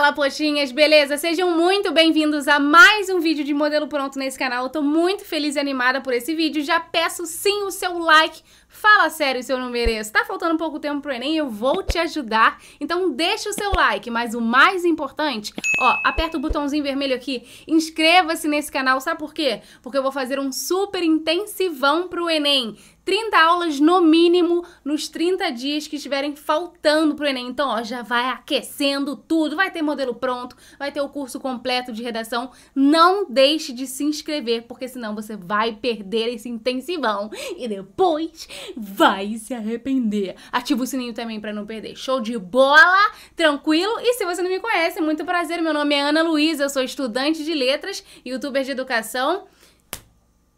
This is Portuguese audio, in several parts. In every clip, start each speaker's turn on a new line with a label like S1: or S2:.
S1: Fala poxinhas, beleza? Sejam muito bem-vindos a mais um vídeo de modelo pronto nesse canal. Eu tô muito feliz e animada por esse vídeo. Já peço sim o seu like. Fala sério se eu não mereço. Tá faltando pouco tempo pro Enem, eu vou te ajudar. Então deixa o seu like, mas o mais importante, ó, aperta o botãozinho vermelho aqui, inscreva-se nesse canal, sabe por quê? Porque eu vou fazer um super intensivão pro Enem. 30 aulas no mínimo nos 30 dias que estiverem faltando pro Enem. Então, ó, já vai aquecendo tudo, vai ter modelo pronto, vai ter o curso completo de redação. Não deixe de se inscrever, porque senão você vai perder esse intensivão e depois vai se arrepender. Ativa o sininho também para não perder. Show de bola, tranquilo. E se você não me conhece, muito prazer. Meu nome é Ana Luísa, eu sou estudante de letras, youtuber de educação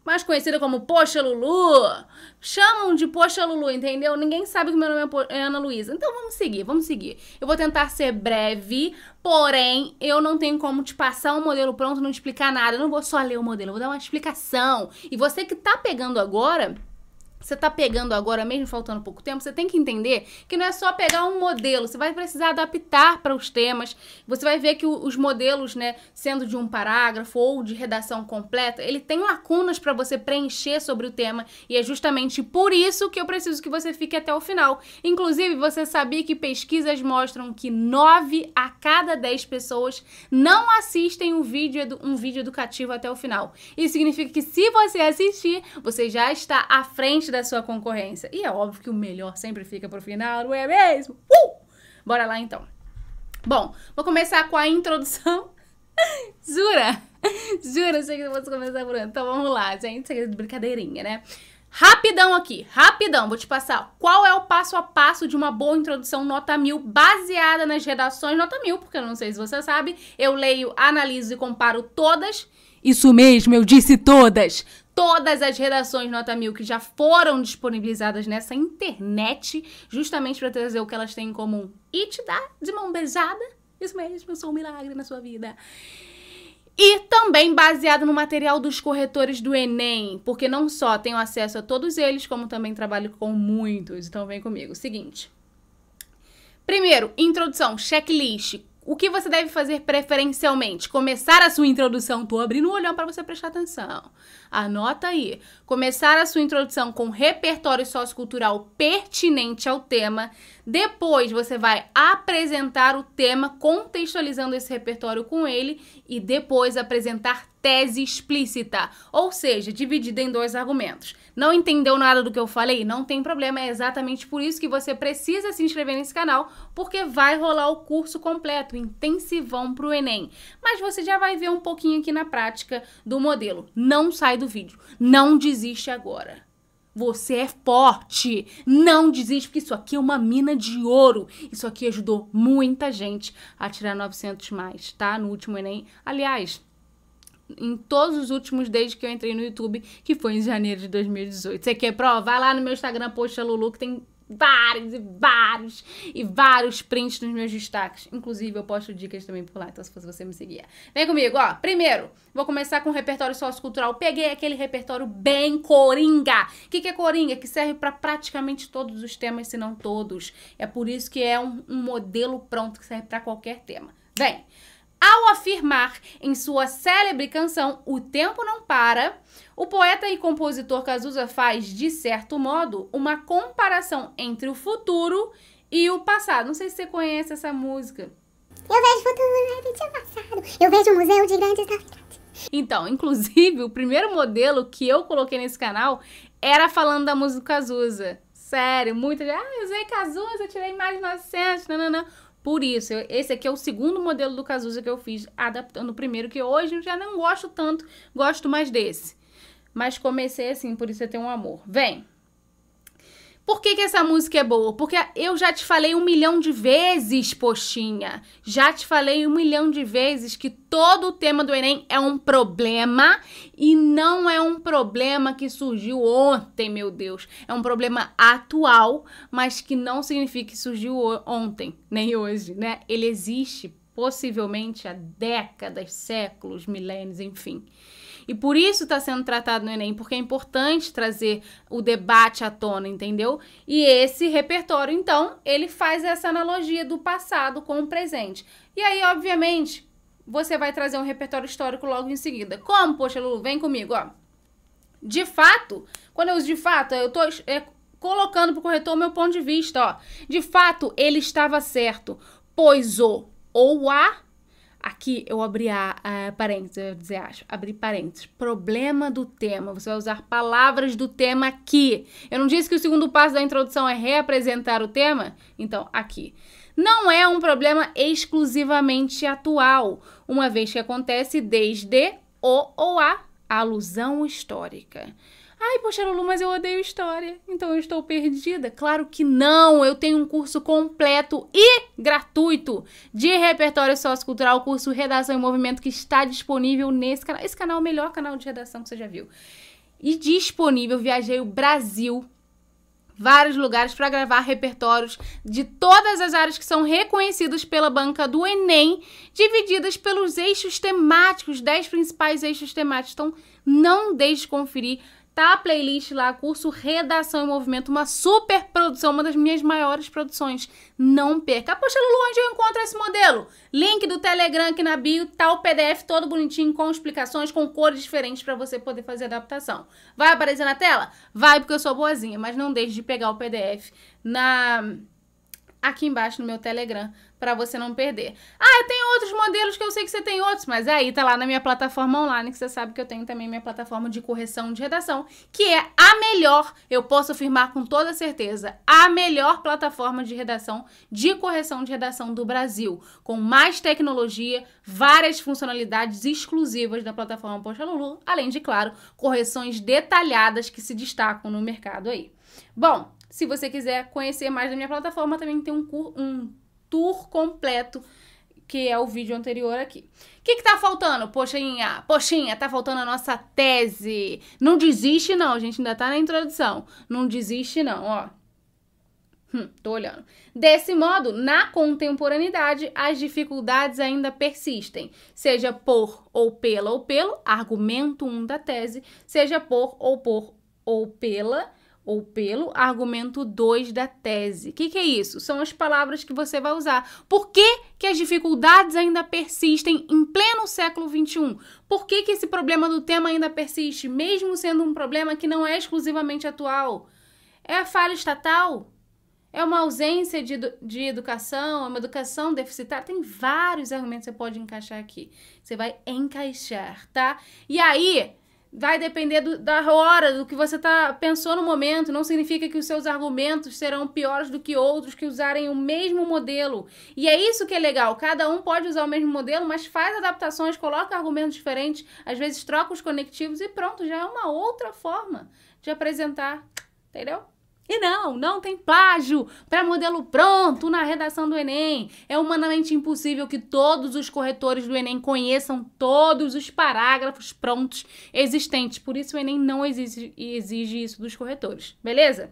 S1: mais conhecida como Poxa Lulu. Chamam de Poxa Lulu, entendeu? Ninguém sabe que meu nome é, é Ana Luísa. Então vamos seguir, vamos seguir. Eu vou tentar ser breve, porém, eu não tenho como te passar um modelo pronto, não te explicar nada. Eu não vou só ler o modelo, eu vou dar uma explicação. E você que tá pegando agora você tá pegando agora, mesmo faltando pouco tempo, você tem que entender que não é só pegar um modelo, você vai precisar adaptar para os temas. Você vai ver que os modelos, né, sendo de um parágrafo ou de redação completa, ele tem lacunas para você preencher sobre o tema e é justamente por isso que eu preciso que você fique até o final. Inclusive, você sabia que pesquisas mostram que 9 a cada 10 pessoas não assistem um vídeo, um vídeo educativo até o final. Isso significa que se você assistir, você já está à frente da sua concorrência. E é óbvio que o melhor sempre fica pro final, não é mesmo? Uh! Bora lá então. Bom, vou começar com a introdução. Jura? Jura, sei que eu posso começar por Então vamos lá, gente. Isso é brincadeirinha, né? Rapidão aqui, rapidão, vou te passar qual é o passo a passo de uma boa introdução nota mil baseada nas redações nota mil, porque eu não sei se você sabe, eu leio, analiso e comparo todas. Isso mesmo, eu disse todas todas as redações Nota Mil que já foram disponibilizadas nessa internet, justamente para trazer o que elas têm em comum e te dar de mão beijada. Isso mesmo, eu sou um milagre na sua vida. E também baseado no material dos corretores do Enem, porque não só tenho acesso a todos eles, como também trabalho com muitos. Então vem comigo. Seguinte. Primeiro, introdução, checklist o que você deve fazer preferencialmente? Começar a sua introdução, tô abrindo o olhão para você prestar atenção. Anota aí. Começar a sua introdução com repertório sociocultural pertinente ao tema. Depois você vai apresentar o tema contextualizando esse repertório com ele e depois apresentar tese explícita, ou seja, dividida em dois argumentos. Não entendeu nada do que eu falei? Não tem problema, é exatamente por isso que você precisa se inscrever nesse canal, porque vai rolar o curso completo, intensivão para o Enem. Mas você já vai ver um pouquinho aqui na prática do modelo. Não sai do vídeo, não desiste agora. Você é forte. Não desiste, porque isso aqui é uma mina de ouro. Isso aqui ajudou muita gente a tirar 900 mais, tá? No último Enem. Aliás, em todos os últimos desde que eu entrei no YouTube, que foi em janeiro de 2018. Você quer prova? Vai lá no meu Instagram, poxa Lulu, que tem vários e vários e vários prints nos meus destaques. Inclusive, eu posto dicas também por lá, então se fosse você me seguir Vem comigo, ó. Primeiro, vou começar com o repertório sociocultural. Peguei aquele repertório bem coringa. O que, que é coringa? Que serve para praticamente todos os temas, se não todos. É por isso que é um, um modelo pronto que serve para qualquer tema. Vem! Ao afirmar em sua célebre canção O Tempo Não Para, o poeta e compositor Cazuza faz, de certo modo, uma comparação entre o futuro e o passado. Não sei se você conhece essa música. Eu vejo futuro, eu vejo passado, eu vejo um museu de grandes novidades. Então, inclusive, o primeiro modelo que eu coloquei nesse canal era falando da música do Cazuza. Sério, gente. Ah, eu usei Cazuza, tirei mais inocente, nananã. Por isso, eu, esse aqui é o segundo modelo do Cazuza que eu fiz, adaptando o primeiro, que hoje eu já não gosto tanto, gosto mais desse. Mas comecei assim, por isso eu tenho um amor. Vem! Por que, que, essa música é boa? Porque eu já te falei um milhão de vezes, poxinha. Já te falei um milhão de vezes que todo o tema do Enem é um problema e não é um problema que surgiu ontem, meu Deus. É um problema atual, mas que não significa que surgiu ontem, nem hoje, né? Ele existe possivelmente há décadas, séculos, milênios, enfim. E por isso está sendo tratado no Enem, porque é importante trazer o debate à tona, entendeu? E esse repertório, então, ele faz essa analogia do passado com o presente. E aí, obviamente, você vai trazer um repertório histórico logo em seguida. Como, poxa, Lulu, vem comigo, ó. De fato, quando eu uso de fato, eu estou é, colocando para o corretor o meu ponto de vista, ó. De fato, ele estava certo, pois o ou a Aqui eu abri a, a parênteses, eu dizer, acho, abri parênteses. Problema do tema. Você vai usar palavras do tema aqui. Eu não disse que o segundo passo da introdução é reapresentar o tema? Então, aqui. Não é um problema exclusivamente atual, uma vez que acontece desde o ou a alusão histórica. Ai, poxa, Lulu, mas eu odeio história, então eu estou perdida. Claro que não! Eu tenho um curso completo e gratuito de repertório sociocultural, curso Redação em Movimento, que está disponível nesse canal. Esse canal é o melhor canal de redação que você já viu. E disponível, viajei o Brasil vários lugares para gravar repertórios de todas as áreas que são reconhecidas pela banca do Enem, divididas pelos eixos temáticos, 10 principais eixos temáticos. Então, não deixe de conferir tá a playlist lá, curso Redação em Movimento, uma super produção, uma das minhas maiores produções. Não perca. Poxa, Lulu, onde eu encontro esse modelo? Link do Telegram aqui na bio, tá o PDF todo bonitinho, com explicações, com cores diferentes para você poder fazer adaptação. Vai aparecer na tela? Vai, porque eu sou boazinha, mas não deixe de pegar o PDF na aqui embaixo no meu Telegram para você não perder. Ah, eu tenho outros modelos que eu sei que você tem outros, mas é aí tá lá na minha plataforma online, que você sabe que eu tenho também minha plataforma de correção de redação, que é a melhor, eu posso afirmar com toda certeza, a melhor plataforma de redação, de correção de redação do Brasil, com mais tecnologia, várias funcionalidades exclusivas da plataforma Poxa Lulu, além de, claro, correções detalhadas que se destacam no mercado aí. Bom, se você quiser conhecer mais da minha plataforma, também tem um, um tour completo que é o vídeo anterior aqui. O que, que tá faltando, poxinha? Poxinha, tá faltando a nossa tese. Não desiste, não, a gente ainda tá na introdução. Não desiste, não, ó. Hum, tô olhando. Desse modo, na contemporaneidade, as dificuldades ainda persistem, seja por ou pela ou pelo, argumento 1 um da tese, seja por ou por ou pela ou pelo argumento 2 da tese. O que, que, é isso? São as palavras que você vai usar. Por que, que as dificuldades ainda persistem em pleno século XXI? Por que, que esse problema do tema ainda persiste, mesmo sendo um problema que não é exclusivamente atual? É a falha estatal? É uma ausência de, de educação, é uma educação deficitária. Tem vários argumentos que você pode encaixar aqui. Você vai encaixar, tá? E aí, vai depender do, da hora, do que você tá, pensou no momento. Não significa que os seus argumentos serão piores do que outros que usarem o mesmo modelo. E é isso que é legal. Cada um pode usar o mesmo modelo, mas faz adaptações, coloca argumentos diferentes, às vezes troca os conectivos e pronto, já é uma outra forma de apresentar. Entendeu? E não, não tem plágio para modelo pronto na redação do Enem. É humanamente impossível que todos os corretores do Enem conheçam todos os parágrafos prontos existentes. Por isso o Enem não exige, exige isso dos corretores, beleza?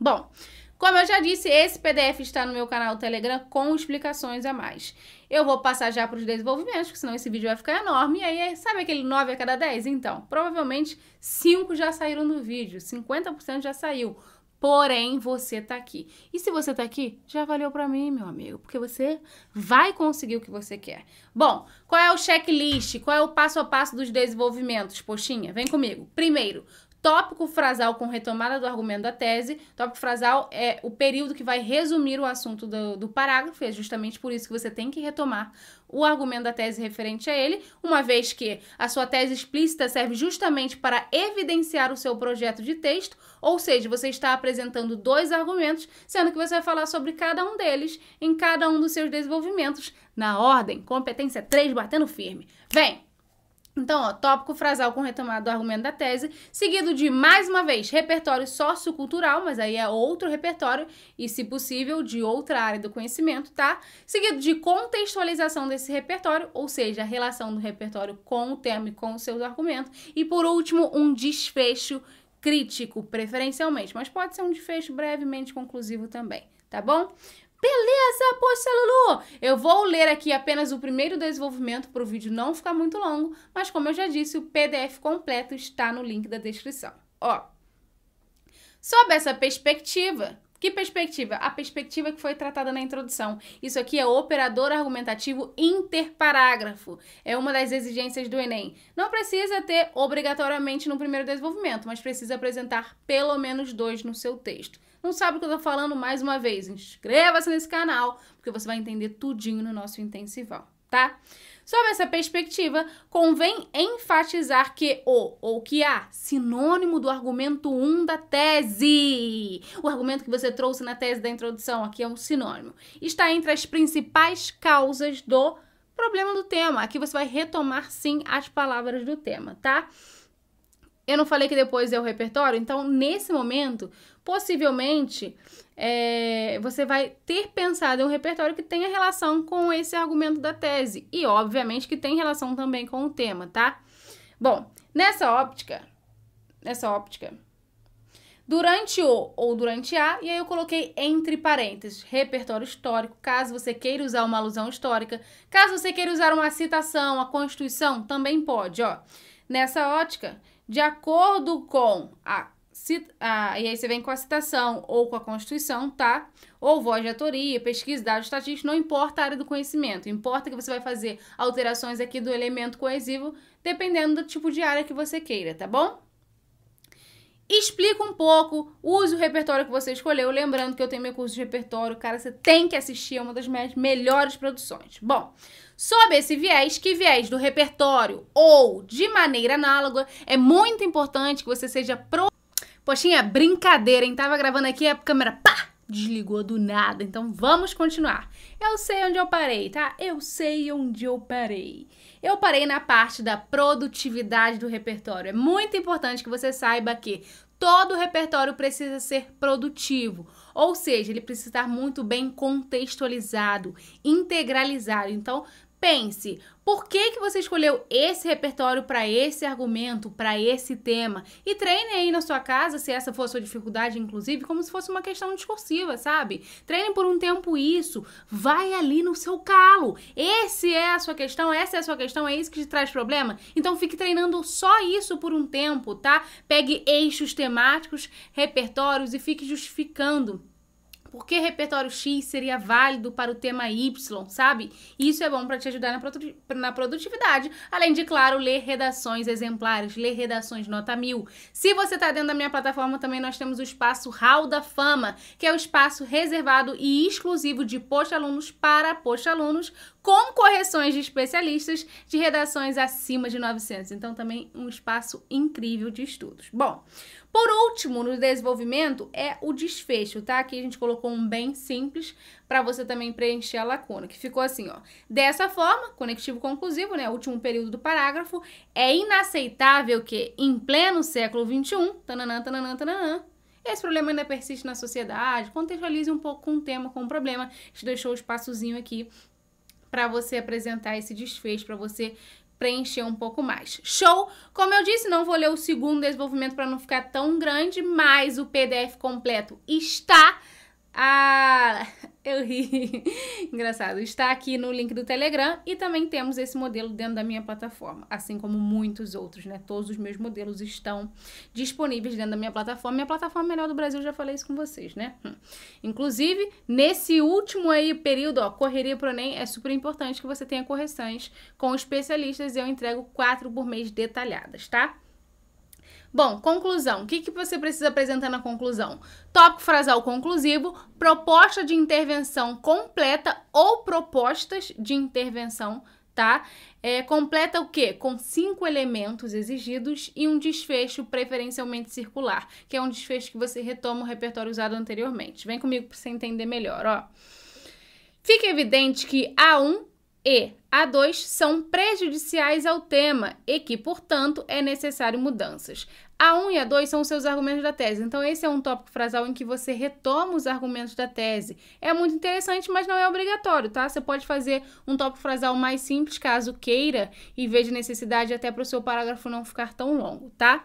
S1: Bom, como eu já disse, esse PDF está no meu canal Telegram com explicações a mais. Eu vou passar já para os desenvolvimentos, porque senão esse vídeo vai ficar enorme. E aí, sabe aquele 9 a cada 10? Então, provavelmente 5 já saíram no vídeo, 50% já saiu porém você tá aqui. E se você tá aqui, já valeu para mim, meu amigo, porque você vai conseguir o que você quer. Bom, qual é o checklist? Qual é o passo a passo dos desenvolvimentos, poxinha? Vem comigo. Primeiro, Tópico frasal com retomada do argumento da tese. Tópico frasal é o período que vai resumir o assunto do, do parágrafo, e é justamente por isso que você tem que retomar o argumento da tese referente a ele, uma vez que a sua tese explícita serve justamente para evidenciar o seu projeto de texto, ou seja, você está apresentando dois argumentos, sendo que você vai falar sobre cada um deles em cada um dos seus desenvolvimentos, na ordem, competência 3 batendo firme. Vem! Então, ó, tópico frasal com retomada do argumento da tese, seguido de, mais uma vez, repertório sociocultural, mas aí é outro repertório e, se possível, de outra área do conhecimento, tá? Seguido de contextualização desse repertório, ou seja, a relação do repertório com o tema e com os seus argumentos. E, por último, um desfecho crítico, preferencialmente, mas pode ser um desfecho brevemente conclusivo também, tá bom? Beleza, poxa, Lulu! Eu vou ler aqui apenas o primeiro desenvolvimento para o vídeo não ficar muito longo, mas como eu já disse, o PDF completo está no link da descrição. Ó, sob essa perspectiva, que perspectiva? A perspectiva que foi tratada na introdução. Isso aqui é operador argumentativo interparágrafo. É uma das exigências do Enem. Não precisa ter obrigatoriamente no primeiro desenvolvimento, mas precisa apresentar pelo menos dois no seu texto. Não sabe o que eu tô falando mais uma vez? Inscreva-se nesse canal, porque você vai entender tudinho no nosso intensival, tá? Sob essa perspectiva, convém enfatizar que o ou que a sinônimo do argumento 1 um da tese. O argumento que você trouxe na tese da introdução aqui é um sinônimo. Está entre as principais causas do problema do tema. Aqui você vai retomar sim as palavras do tema, tá? Eu não falei que depois é o repertório, então nesse momento, possivelmente é, você vai ter pensado em um repertório que tenha relação com esse argumento da tese. E, obviamente, que tem relação também com o tema, tá? Bom, nessa óptica, nessa óptica, durante o ou durante a, e aí eu coloquei entre parênteses, repertório histórico, caso você queira usar uma alusão histórica, caso você queira usar uma citação, a Constituição, também pode, ó. Nessa ótica, de acordo com a ah, e aí você vem com a citação ou com a Constituição, tá? Ou voz de autoria, pesquisa, dados estatísticos, não importa a área do conhecimento. Importa que você vai fazer alterações aqui do elemento coesivo, dependendo do tipo de área que você queira, tá bom? Explica um pouco, use o repertório que você escolheu. Lembrando que eu tenho meu curso de repertório, cara, você tem que assistir, é uma das minhas melhores produções. Bom, sob esse viés, que viés do repertório ou de maneira análoga, é muito importante que você seja pro Poxinha, brincadeira, hein? Tava gravando aqui a câmera, pá, desligou do nada. Então vamos continuar. Eu sei onde eu parei, tá? Eu sei onde eu parei. Eu parei na parte da produtividade do repertório. É muito importante que você saiba que todo repertório precisa ser produtivo, ou seja, ele precisa estar muito bem contextualizado, integralizado. Então, pense por que, que você escolheu esse repertório para esse argumento, para esse tema? E treine aí na sua casa, se essa for a sua dificuldade, inclusive, como se fosse uma questão discursiva, sabe? Treine por um tempo isso. Vai ali no seu calo. Esse é a sua questão, essa é a sua questão, é isso que te traz problema? Então fique treinando só isso por um tempo, tá? Pegue eixos temáticos, repertórios e fique justificando por que repertório X seria válido para o tema Y, sabe? Isso é bom para te ajudar na produtividade. Além de, claro, ler redações exemplares, ler redações nota mil. Se você está dentro da minha plataforma, também nós temos o espaço Hall da Fama, que é o espaço reservado e exclusivo de post-alunos para post-alunos, com correções de especialistas de redações acima de 900. Então, também um espaço incrível de estudos. Bom, por último, no desenvolvimento é o desfecho, tá? Aqui a gente colocou um bem simples para você também preencher a lacuna, que ficou assim, ó. Dessa forma, conectivo conclusivo, né, último período do parágrafo, é inaceitável que em pleno século 21, tananã, tananã, tananã, esse problema ainda persiste na sociedade. Contextualize um pouco com o tema, com o problema. gente deixou o um espaçozinho aqui para você apresentar esse desfecho, para você preencher um pouco mais. Show? Como eu disse, não vou ler o segundo desenvolvimento para não ficar tão grande, mas o PDF completo está ah, eu ri. Engraçado. Está aqui no link do Telegram e também temos esse modelo dentro da minha plataforma, assim como muitos outros, né? Todos os meus modelos estão disponíveis dentro da minha plataforma. Minha plataforma melhor do Brasil, já falei isso com vocês, né? Hum. Inclusive, nesse último aí período, ó, correria pro Enem, é super importante que você tenha correções com especialistas. Eu entrego quatro por mês detalhadas, tá? Bom, conclusão. O que, que você precisa apresentar na conclusão? Tópico frasal conclusivo, proposta de intervenção completa ou propostas de intervenção, tá? É, completa o quê? Com cinco elementos exigidos e um desfecho preferencialmente circular, que é um desfecho que você retoma o repertório usado anteriormente. Vem comigo para você entender melhor, ó. Fica evidente que A1 e A2 são prejudiciais ao tema e que, portanto, é necessário mudanças. A1 e A2 são os seus argumentos da tese. Então, esse é um tópico frasal em que você retoma os argumentos da tese. É muito interessante, mas não é obrigatório, tá? Você pode fazer um tópico frasal mais simples, caso queira, e veja necessidade até para o seu parágrafo não ficar tão longo, tá?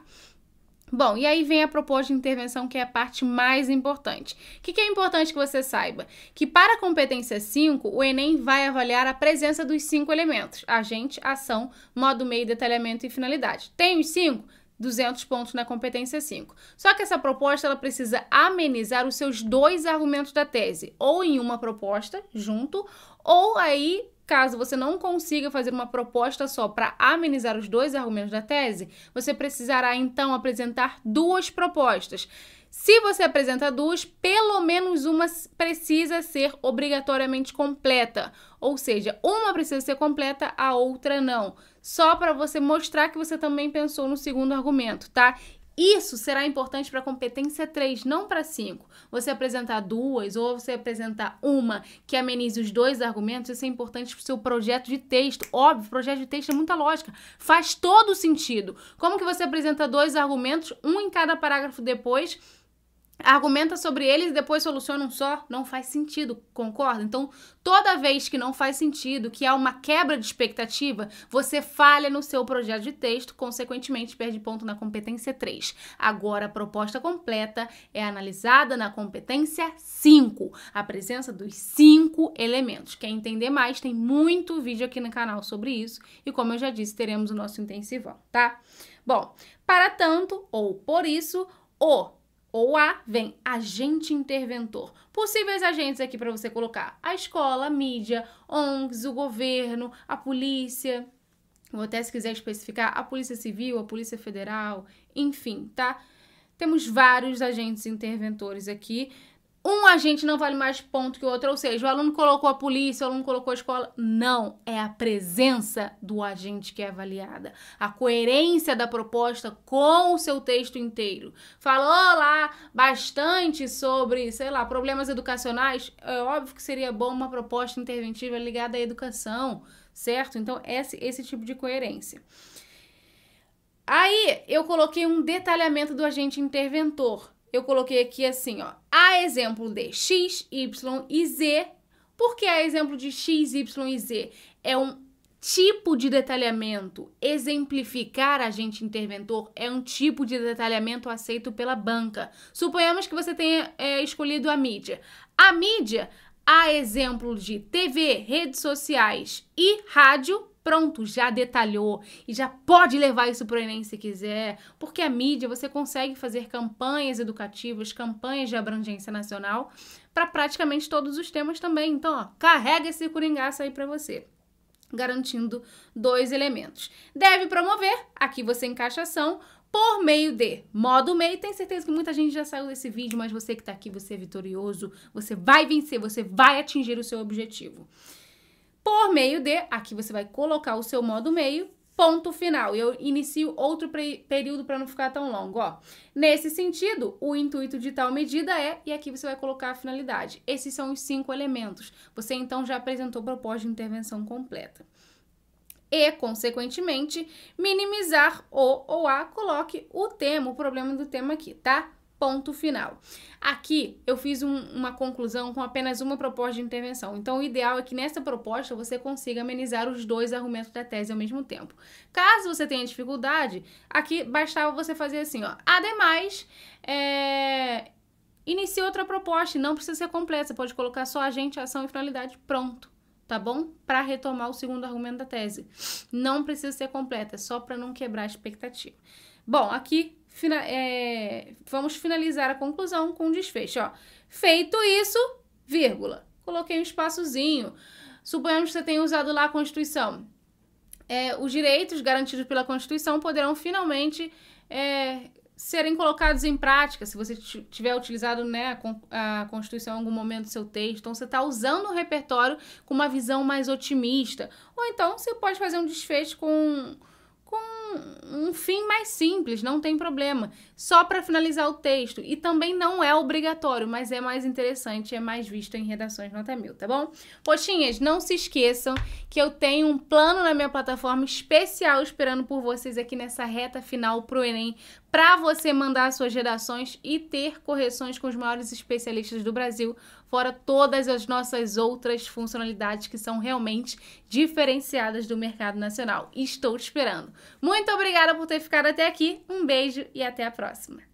S1: Bom, e aí vem a proposta de intervenção, que é a parte mais importante. O que, que, é importante que você saiba? Que para a competência 5, o Enem vai avaliar a presença dos cinco elementos: agente, ação, modo, meio, detalhamento e finalidade. Tem os cinco? 200 pontos na competência 5. Só que essa proposta ela precisa amenizar os seus dois argumentos da tese, ou em uma proposta junto, ou aí Caso você não consiga fazer uma proposta só para amenizar os dois argumentos da tese, você precisará então apresentar duas propostas. Se você apresenta duas, pelo menos uma precisa ser obrigatoriamente completa. Ou seja, uma precisa ser completa, a outra não. Só para você mostrar que você também pensou no segundo argumento, tá? Isso será importante para a competência 3, não para 5. Você apresentar duas ou você apresentar uma que amenize os dois argumentos, isso é importante para o seu projeto de texto. Óbvio, projeto de texto é muita lógica. Faz todo sentido. Como que você apresenta dois argumentos, um em cada parágrafo depois, argumenta sobre eles e depois soluciona um só, não faz sentido, concorda? Então, toda vez que não faz sentido, que há uma quebra de expectativa, você falha no seu projeto de texto, consequentemente perde ponto na competência 3. Agora, a proposta completa é analisada na competência 5, a presença dos cinco elementos. Quer entender mais? Tem muito vídeo aqui no canal sobre isso e como eu já disse, teremos o nosso intensivão, tá? Bom, para tanto ou por isso, o ou A, vem agente interventor. Possíveis agentes aqui para você colocar a escola, a mídia, ONGs, o governo, a polícia, Vou até se quiser especificar, a Polícia Civil, a Polícia Federal, enfim, tá? Temos vários agentes interventores aqui um agente não vale mais ponto que o outro, ou seja, o aluno colocou a polícia, o aluno colocou a escola. Não, é a presença do agente que é avaliada, a coerência da proposta com o seu texto inteiro. Falou lá bastante sobre, sei lá, problemas educacionais. É óbvio que seria bom uma proposta interventiva ligada à educação, certo? Então, esse, esse tipo de coerência. Aí eu coloquei um detalhamento do agente interventor eu coloquei aqui assim, ó, a exemplo de x, y e z. Por que a exemplo de x, y e z? É um tipo de detalhamento. Exemplificar agente interventor é um tipo de detalhamento aceito pela banca. Suponhamos que você tenha é, escolhido a mídia. A mídia, a exemplo de TV, redes sociais e rádio, pronto, já detalhou e já pode levar isso para o Enem se quiser, porque a mídia você consegue fazer campanhas educativas, campanhas de abrangência nacional para praticamente todos os temas também. Então, ó, carrega esse coringaço aí para você garantindo dois elementos. Deve promover, aqui você encaixa ação, por meio de modo meio. Tenho certeza que muita gente já saiu desse vídeo, mas você que está aqui, você é vitorioso, você vai vencer, você vai atingir o seu objetivo por meio de, aqui você vai colocar o seu modo meio, ponto final. E eu inicio outro período para não ficar tão longo, ó. Nesse sentido, o intuito de tal medida é, e aqui você vai colocar a finalidade. Esses são os cinco elementos. Você então já apresentou proposta de intervenção completa e, consequentemente, minimizar o ou a, coloque o tema, o problema do tema aqui, tá? Ponto final. Aqui eu fiz um, uma conclusão com apenas uma proposta de intervenção. Então, o ideal é que nessa proposta você consiga amenizar os dois argumentos da tese ao mesmo tempo. Caso você tenha dificuldade, aqui bastava você fazer assim, ó. Ademais, é... inicie outra proposta, não precisa ser completa. Você pode colocar só agente, ação e finalidade. Pronto tá bom? Para retomar o segundo argumento da tese. Não precisa ser completa, é só para não quebrar a expectativa. Bom, aqui fina, é, vamos finalizar a conclusão com um desfecho. Ó. Feito isso, vírgula. Coloquei um espaçozinho. Suponhamos que você tenha usado lá a Constituição. É, os direitos garantidos pela Constituição poderão finalmente é, serem colocados em prática, se você tiver utilizado né, a Constituição em algum momento do seu texto. Então, você está usando o repertório com uma visão mais otimista. Ou então, você pode fazer um desfecho com um, fim mais simples, não tem problema. Só para finalizar o texto. E também não é obrigatório, mas é mais interessante, é mais visto em redações nota mil, tá bom? Poxinhas, não se esqueçam que eu tenho um plano na minha plataforma especial esperando por vocês aqui nessa reta final pro Enem para você mandar suas redações e ter correções com os maiores especialistas do Brasil fora todas as nossas outras funcionalidades que são realmente diferenciadas do mercado nacional. Estou te esperando. Muito obrigada por ter ficado até aqui. Um beijo e até a próxima.